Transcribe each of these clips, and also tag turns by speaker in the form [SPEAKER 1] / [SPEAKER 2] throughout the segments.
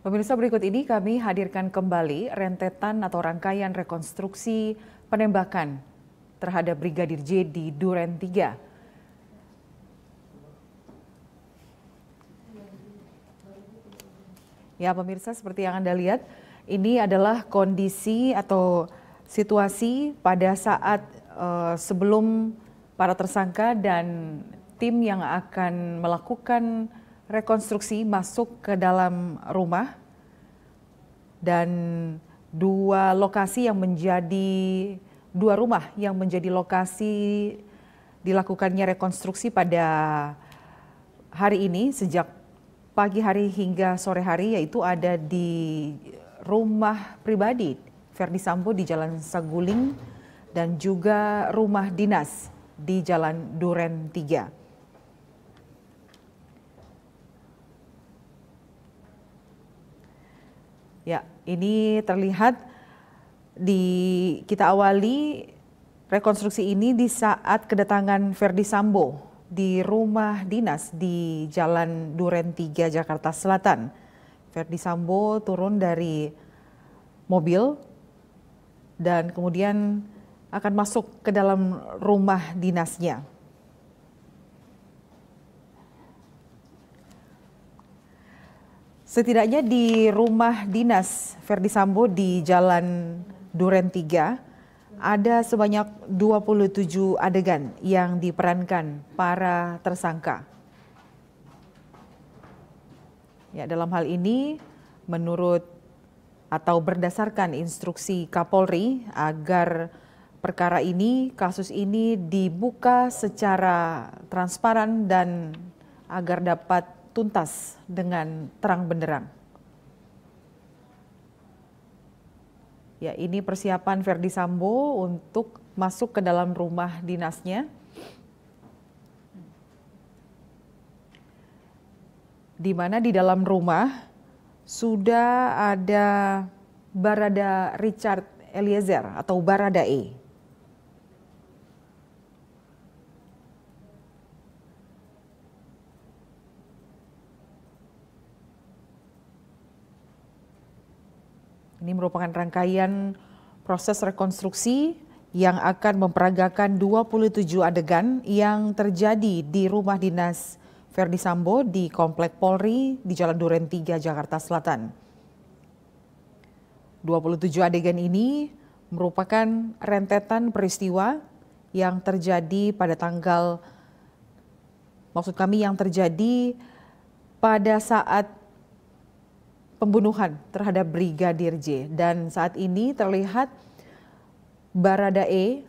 [SPEAKER 1] Pemirsa berikut ini kami hadirkan kembali rentetan atau rangkaian rekonstruksi penembakan terhadap Brigadir J di Duren 3. Ya pemirsa seperti yang Anda lihat ini adalah kondisi atau situasi pada saat uh, sebelum para tersangka dan tim yang akan melakukan rekonstruksi masuk ke dalam rumah dan dua lokasi yang menjadi dua rumah yang menjadi lokasi dilakukannya rekonstruksi pada hari ini sejak pagi hari hingga sore hari yaitu ada di rumah pribadi Ferdi Sambo di Jalan Saguling dan juga rumah dinas di Jalan Duren 3. Ya, ini terlihat di kita awali rekonstruksi ini di saat kedatangan Verdi Sambo di rumah dinas di Jalan Duren 3 Jakarta Selatan. Verdi Sambo turun dari mobil dan kemudian akan masuk ke dalam rumah dinasnya. Setidaknya di rumah dinas Verdi Sambo di Jalan Duren 3 ada sebanyak 27 adegan yang diperankan para tersangka. Ya, dalam hal ini menurut atau berdasarkan instruksi Kapolri agar perkara ini, kasus ini dibuka secara transparan dan agar dapat tuntas dengan terang benderang. Ya, ini persiapan Verdi Sambo untuk masuk ke dalam rumah dinasnya. Di mana di dalam rumah sudah ada Barada Richard Eliezer atau Barada E. Ini merupakan rangkaian proses rekonstruksi yang akan memperagakan 27 adegan yang terjadi di rumah dinas Verdi Sambo di Komplek Polri di Jalan Duren 3, Jakarta Selatan. 27 adegan ini merupakan rentetan peristiwa yang terjadi pada tanggal maksud kami yang terjadi pada saat pembunuhan terhadap Brigadir J dan saat ini terlihat Barada E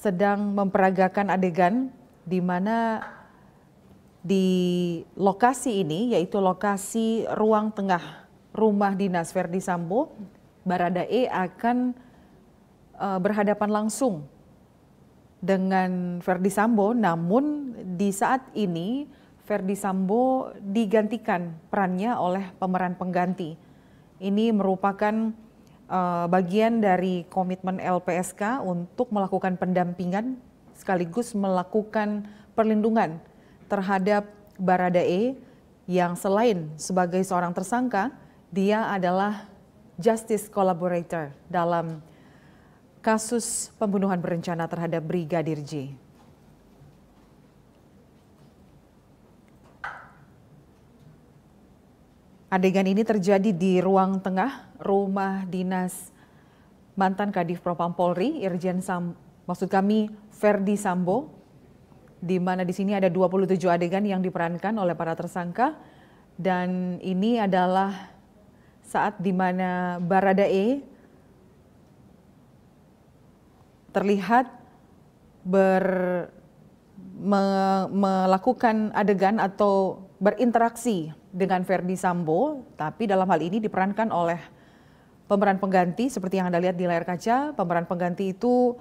[SPEAKER 1] sedang memperagakan adegan di mana di lokasi ini yaitu lokasi ruang tengah rumah dinas Verdi Sambo Barada E akan uh, berhadapan langsung dengan Verdi Sambo namun di saat ini Verdi Sambo digantikan perannya oleh pemeran pengganti. Ini merupakan uh, bagian dari komitmen LPSK untuk melakukan pendampingan sekaligus melakukan perlindungan terhadap Baradae yang selain sebagai seorang tersangka, dia adalah justice collaborator dalam kasus pembunuhan berencana terhadap Brigadir J. Adegan ini terjadi di ruang tengah rumah dinas mantan Kadif Propam Polri, Irjen Sam, maksud kami Ferdi Sambo, di mana di sini ada 27 adegan yang diperankan oleh para tersangka dan ini adalah saat di mana Baradae terlihat ber me melakukan adegan atau berinteraksi dengan Verdi Sambo, tapi dalam hal ini diperankan oleh pemeran pengganti seperti yang Anda lihat di layar kaca, pemeran pengganti itu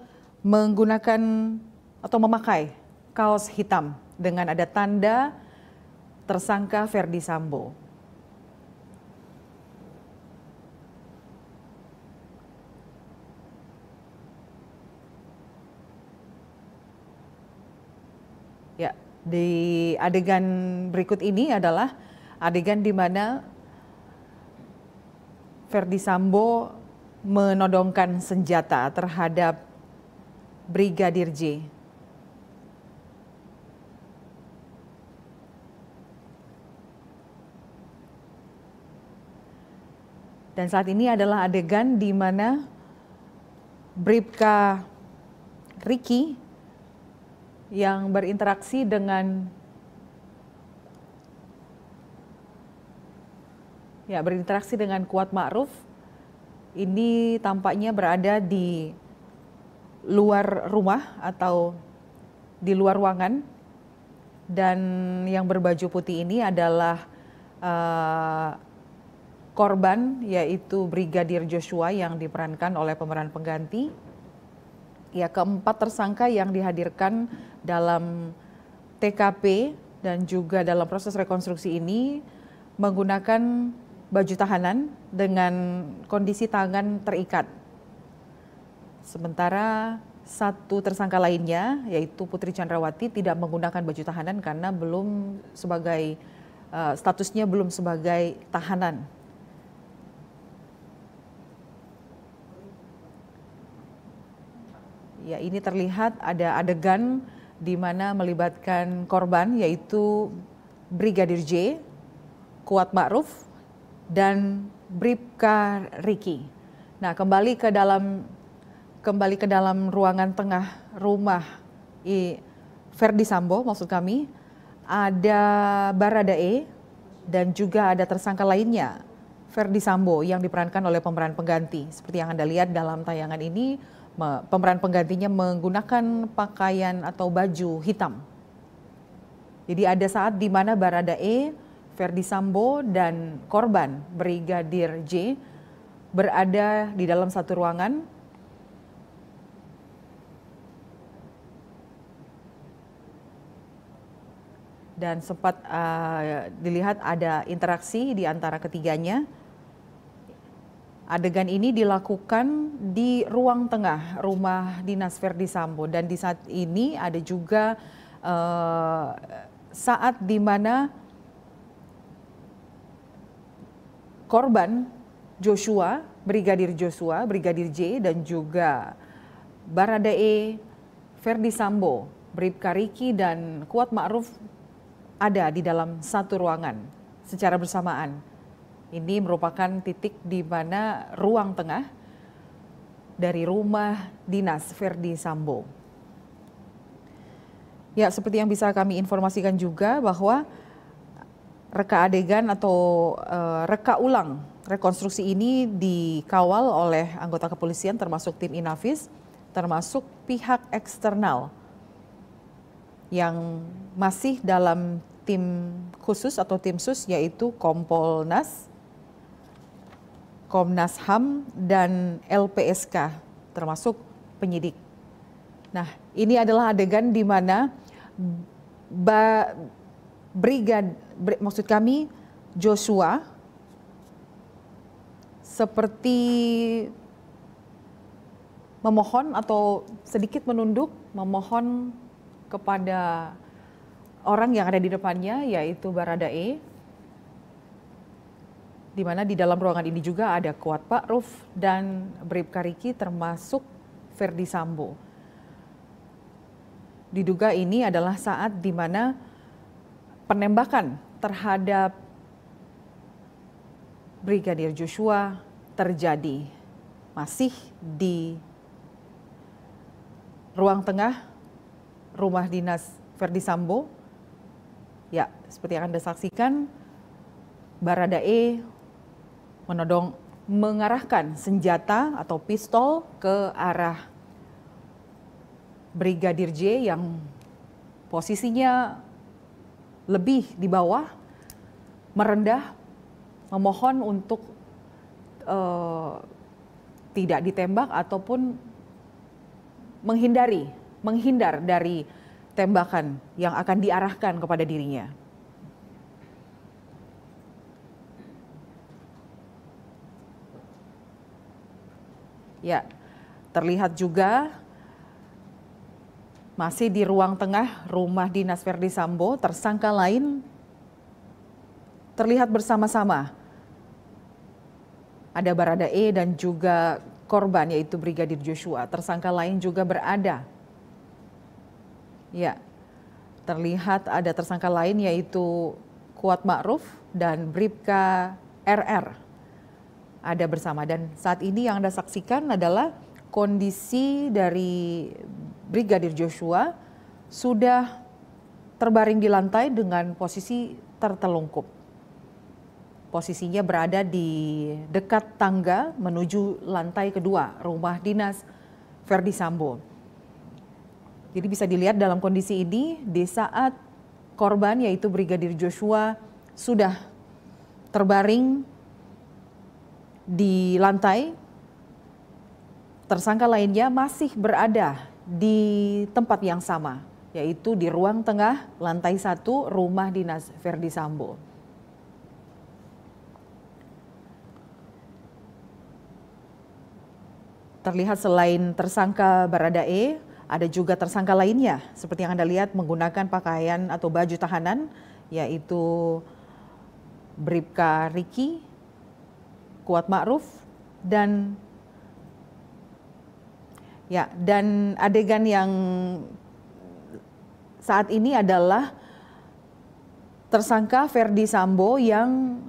[SPEAKER 1] menggunakan atau memakai kaos hitam dengan ada tanda tersangka Verdi Sambo. Ya, di adegan berikut ini adalah adegan di mana Verdi Sambo menodongkan senjata terhadap Brigadir J. Dan saat ini adalah adegan di mana Bribka Riki yang berinteraksi dengan ya berinteraksi dengan Kuat Ma'ruf ini tampaknya berada di luar rumah atau di luar ruangan dan yang berbaju putih ini adalah uh, korban yaitu Brigadir Joshua yang diperankan oleh pemeran pengganti ya keempat tersangka yang dihadirkan dalam TKP dan juga dalam proses rekonstruksi ini menggunakan baju tahanan dengan kondisi tangan terikat. Sementara satu tersangka lainnya yaitu Putri Chandrawati tidak menggunakan baju tahanan karena belum sebagai eh, statusnya belum sebagai tahanan Ya, ini terlihat ada adegan di mana melibatkan korban yaitu Brigadir J, Kuat Ma'ruf, dan Bripka Riki. Nah, kembali ke dalam kembali ke dalam ruangan tengah rumah I Ferdi Sambo maksud kami ada Baradae dan juga ada tersangka lainnya Ferdi Sambo yang diperankan oleh pemeran pengganti. Seperti yang Anda lihat dalam tayangan ini, pemeran penggantinya menggunakan pakaian atau baju hitam. Jadi ada saat di mana Baradae, Verdi Sambo dan korban Brigadir J berada di dalam satu ruangan dan sempat uh, dilihat ada interaksi di antara ketiganya. Adegan ini dilakukan di ruang tengah rumah dinas Verdi Sambo dan di saat ini ada juga uh, saat di mana korban Joshua, Brigadir Joshua, Brigadir J dan juga Baradae, Verdi Sambo, Bribka Riki dan Kuat Ma'ruf ada di dalam satu ruangan secara bersamaan. Ini merupakan titik di mana ruang tengah dari rumah dinas Verdi Sambo. Ya, seperti yang bisa kami informasikan juga bahwa reka adegan atau e, reka ulang rekonstruksi ini dikawal oleh anggota kepolisian termasuk tim Inavis, termasuk pihak eksternal yang masih dalam tim khusus atau tim sus yaitu Kompolnas, Komnas HAM dan LPSK termasuk penyidik. Nah, ini adalah adegan di mana ba, brigad br maksud kami Joshua seperti memohon atau sedikit menunduk memohon kepada orang yang ada di depannya yaitu Baradae di mana di dalam ruangan ini juga ada Kuat Pak Ruf dan Bribka Riki termasuk Verdi Sambo. Diduga ini adalah saat di mana penembakan terhadap Brigadir Joshua terjadi masih di ruang tengah rumah dinas Verdi Sambo. Ya, seperti yang Anda saksikan, Baradae menodong mengarahkan senjata atau pistol ke arah Brigadir J yang posisinya lebih di bawah, merendah, memohon untuk uh, tidak ditembak ataupun menghindari, menghindar dari tembakan yang akan diarahkan kepada dirinya. Ya, terlihat juga masih di ruang tengah rumah dinas Verdi Sambo, tersangka lain terlihat bersama-sama. Ada Barada E dan juga korban yaitu Brigadir Joshua. Tersangka lain juga berada. Ya, terlihat ada tersangka lain yaitu Kuat Ma'ruf dan Bribka RR ada bersama. Dan saat ini yang Anda saksikan adalah kondisi dari Brigadir Joshua sudah terbaring di lantai dengan posisi tertelungkup. Posisinya berada di dekat tangga menuju lantai kedua rumah dinas Verdi Sambo. Jadi bisa dilihat dalam kondisi ini di saat korban yaitu Brigadir Joshua sudah terbaring di lantai. Tersangka lainnya masih berada di tempat yang sama, yaitu di ruang tengah lantai satu rumah dinas Verdi Sambo. Terlihat selain tersangka E ada juga tersangka lainnya seperti yang Anda lihat menggunakan pakaian atau baju tahanan yaitu Bribka Riki Kuat Ma'ruf dan ya dan adegan yang saat ini adalah tersangka Ferdi Sambo yang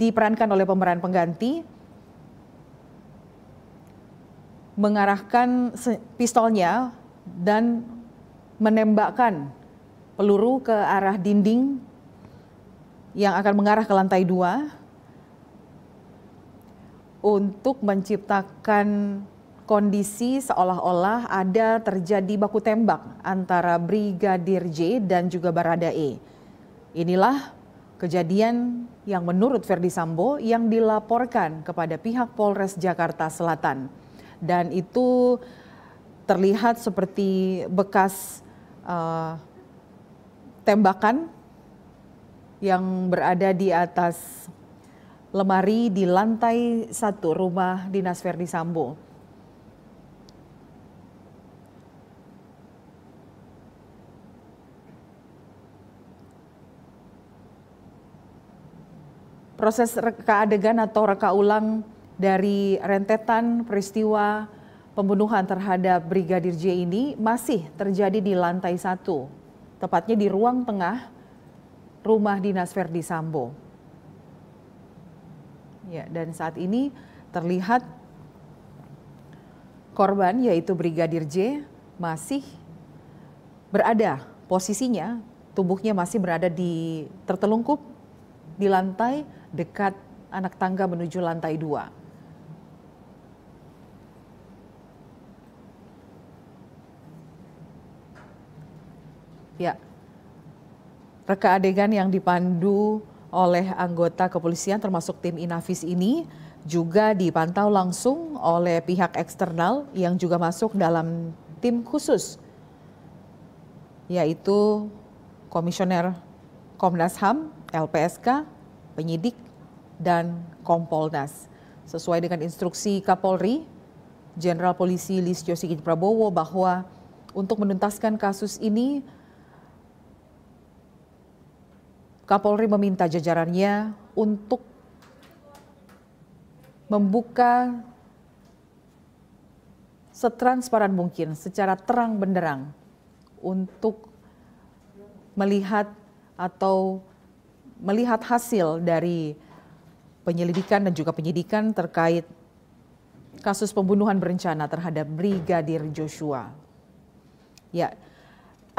[SPEAKER 1] diperankan oleh pemeran pengganti mengarahkan pistolnya dan menembakkan peluru ke arah dinding yang akan mengarah ke lantai dua untuk menciptakan kondisi seolah-olah ada terjadi baku tembak antara Brigadir J dan juga Barada E. Inilah kejadian yang menurut Verdi Sambo yang dilaporkan kepada pihak Polres Jakarta Selatan. Dan itu terlihat seperti bekas uh, tembakan yang berada di atas lemari di lantai satu rumah dinas Verdi Sambo. Proses reka adegan atau reka ulang dari rentetan peristiwa pembunuhan terhadap Brigadir J ini masih terjadi di lantai satu, tepatnya di ruang tengah rumah dinas Verdi Sambo. Ya, dan saat ini terlihat korban yaitu Brigadir J masih berada posisinya tubuhnya masih berada di tertelungkup di lantai dekat anak tangga menuju lantai dua. Ya, reka adegan yang dipandu oleh anggota kepolisian termasuk tim Inavis ini juga dipantau langsung oleh pihak eksternal yang juga masuk dalam tim khusus yaitu komisioner Komnas HAM, LPSK, penyidik dan Kompolnas. Sesuai dengan instruksi Kapolri, Jenderal Polisi Listio Sigit Prabowo bahwa untuk menuntaskan kasus ini Kapolri meminta jajarannya untuk membuka setransparan mungkin, secara terang benderang untuk melihat atau melihat hasil dari penyelidikan dan juga penyidikan terkait kasus pembunuhan berencana terhadap Brigadir Joshua. Ya,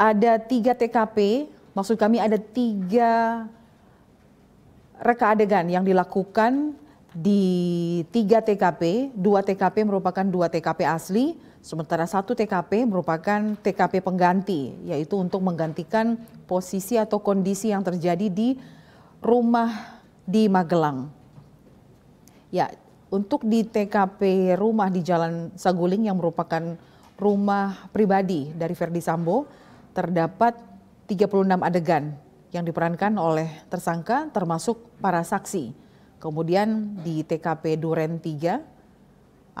[SPEAKER 1] ada tiga TKP Maksud kami ada tiga reka adegan yang dilakukan di tiga TKP, dua TKP merupakan dua TKP asli, sementara satu TKP merupakan TKP pengganti, yaitu untuk menggantikan posisi atau kondisi yang terjadi di rumah di Magelang. Ya, untuk di TKP rumah di Jalan Saguling yang merupakan rumah pribadi dari Verdi Sambo, terdapat 36 adegan yang diperankan oleh tersangka termasuk para saksi. Kemudian di TKP Duren 3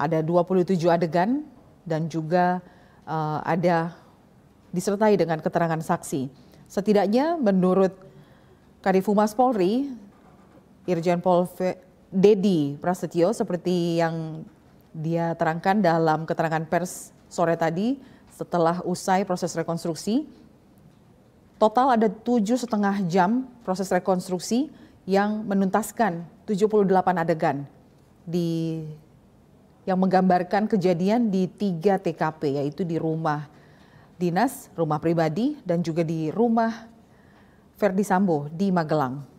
[SPEAKER 1] ada 27 adegan dan juga uh, ada disertai dengan keterangan saksi. Setidaknya menurut Kadifumas Polri, Irjen Pol Dedi Prasetyo seperti yang dia terangkan dalam keterangan pers sore tadi setelah usai proses rekonstruksi Total ada tujuh setengah jam proses rekonstruksi yang menuntaskan 78 adegan di yang menggambarkan kejadian di tiga TKP yaitu di rumah dinas, rumah pribadi dan juga di rumah Verdi Sambo di Magelang.